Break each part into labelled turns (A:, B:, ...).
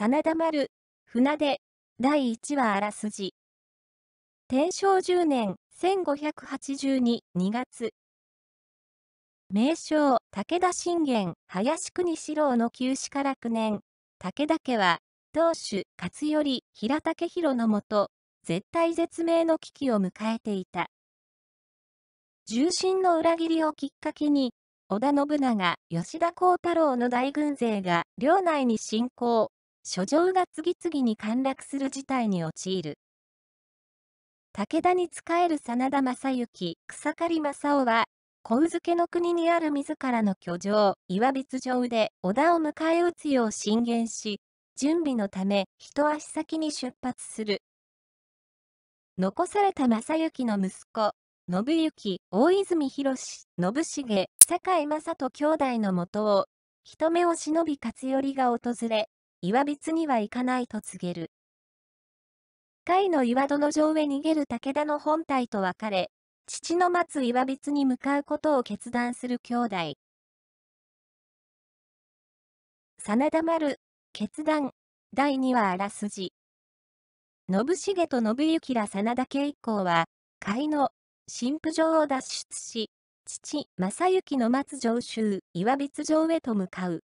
A: 真田丸、船出、第1話あらすじ。天正10年1582、2月。名将、武田信玄、林国四郎の旧死から9年、武田家は、当主、勝頼、平武弘のもと、絶対絶命の危機を迎えていた。重臣の裏切りをきっかけに、織田信長、吉田幸太郎の大軍勢が領内に侵攻、書状が次々に陥落する事態に陥る。武田に仕える真田正幸、草刈正雄は、小宇付の国にある自らの居城、岩別城で織田を迎え撃つよう進言し、準備のため一足先に出発する。残された正幸の息子、信行、大泉博信酒堺正人兄弟のもとを、人目を忍び勝頼が訪れ、岩別には行かないと告げる。甲斐の岩戸の上へ逃げる武田の本体と別れ、父の待つ岩別に向かうことを決断する兄弟。真田丸、決断、第2話あらすじ。信繁と信行ら真田家一行は、甲斐の、神父城を脱出し、父、正行の待つ上州、岩別城へと向かう。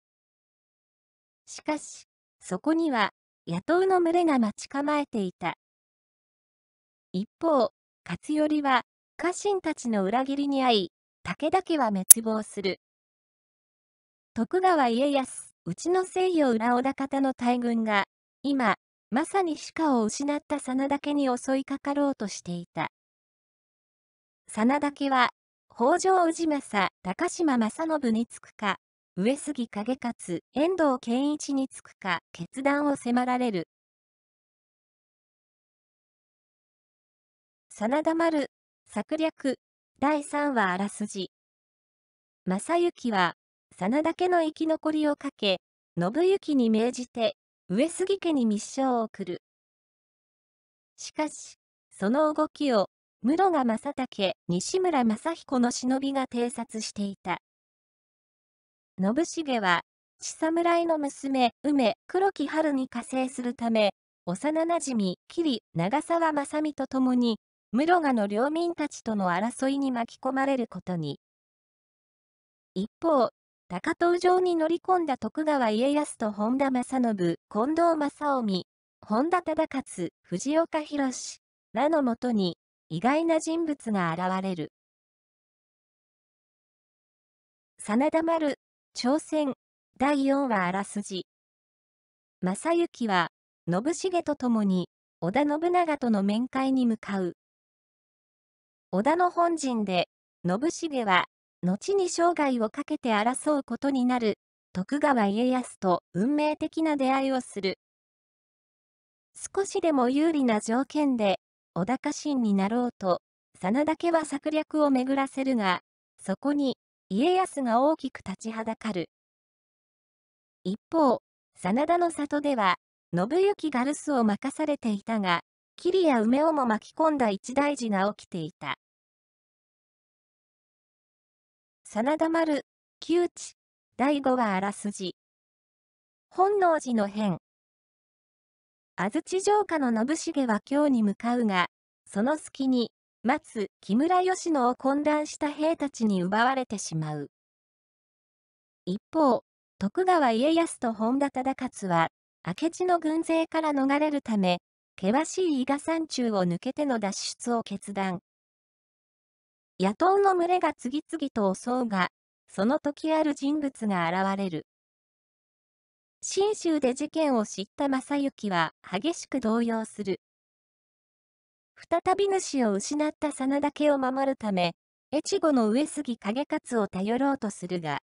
A: しかし、そこには野党の群れが待ち構えていた。一方、勝頼は家臣たちの裏切りに遭い、武田家は滅亡する。徳川家康、うちの西洋裏小田方の大軍が、今、まさに鹿を失った真田家に襲いかかろうとしていた。真田家は、北条氏政、高島正信につくか、上杉景勝、遠藤健一につくか、決断を迫られる。真田丸、策略、第3話あらすじ。正幸は、真田家の生き残りをかけ、信行に命じて、上杉家に密書を送る。しかし、その動きを、室賀正武、西村正彦の忍びが偵察していた。信繁は、血侍の娘、梅、黒木春に加勢するため、幼馴染、桐、長沢正美と共に、室賀の領民たちとの争いに巻き込まれることに。一方、高遠城に乗り込んだ徳川家康と本田正信、近藤正臣、本田忠勝、藤岡弘らのもとに、意外な人物が現れる。真田丸、朝鮮第4話あらすじ正幸は信繁と共に織田信長との面会に向かう織田の本陣で信繁は後に生涯をかけて争うことになる徳川家康と運命的な出会いをする少しでも有利な条件で織田家臣になろうと真田家は策略を巡らせるがそこに家康が大きく立ちはだかる。一方、真田の里では、信行が留守を任されていたが、桐や梅をも巻き込んだ一大事が起きていた。真田丸、旧知、第五話あらすじ。本能寺の変。安土城下の信繁は京に向かうが、その隙に、つ木村義野を混乱した兵たちに奪われてしまう。一方、徳川家康と本田忠勝は、明智の軍勢から逃れるため、険しい伊賀山中を抜けての脱出を決断。野党の群れが次々と襲うが、その時ある人物が現れる。信州で事件を知った正幸は激しく動揺する。再び主を失った真田家を守るため、越後の上杉景勝を頼ろうとするが、